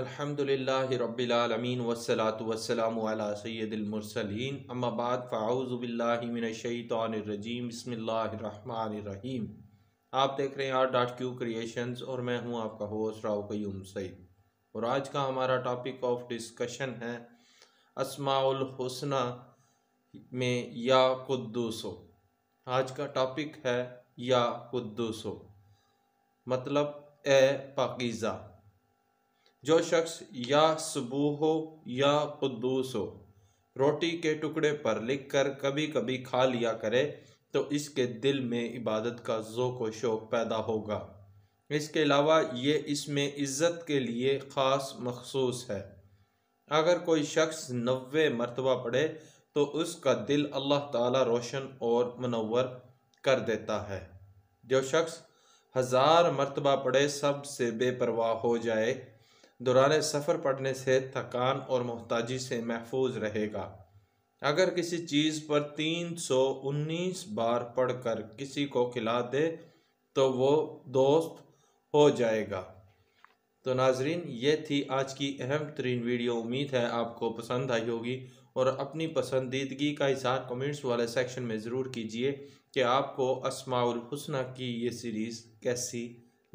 अल्हम्दुलिल्लाहि रब्बिल आलमीन वस्सलातु वस्सलामु अला सय्यदिल मुरसलीन अम्मा बाद फाऊजु बिल्लाहि मिनश्शैतानिर रजीम बिस्मिल्लाहिर रहमानिर रहीम आप देख रहे हैं आर डॉट क्यू क्रिएशंस और मैं हूं आपका होस्ट राव कयूम सईद और आज का हमारा टॉपिक ऑफ डिस्कशन है अस्माउल हुस्ना में या कुद्दूसो आज का टॉपिक है या कुद्दूसो मतलब ए पाकीज़ा जो शख्स या सबूह हो या कुद्दूस हो रोटी के टुकड़े पर लिख कर कभी कभी खा लिया करे तो इसके दिल में इबादत का ज़ोक व शौक़ पैदा होगा इसके अलावा ये इसमें इज़्ज़त के लिए ख़ास मखसूस है अगर कोई शख्स नवे मरतबा पढ़े तो उसका दिल अल्लाह ताला रोशन और मनवर कर देता है जो शख्स हज़ार मरतबा पढ़े सब से बेपरवाह हो जाए दौरान सफ़र पढ़ने से थकान और मोहताजी से महफूज रहेगा अगर किसी चीज़ पर तीन सौ उन्नीस बार पढ़कर किसी को खिला दे तो वो दोस्त हो जाएगा तो नाजरीन ये थी आज की अहम तरीन वीडियो उम्मीद है आपको पसंद आई होगी और अपनी पसंदीदगी का इजहार कमेंट्स वाले सेक्शन में ज़रूर कीजिए कि आपको असमाउल हुसना की ये सीरीज़ कैसी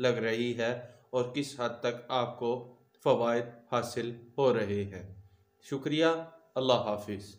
लग रही है और किस हद तक आपको फ़वाद हासिल हो रहे हैं शुक्रिया अल्लाह हाफिज़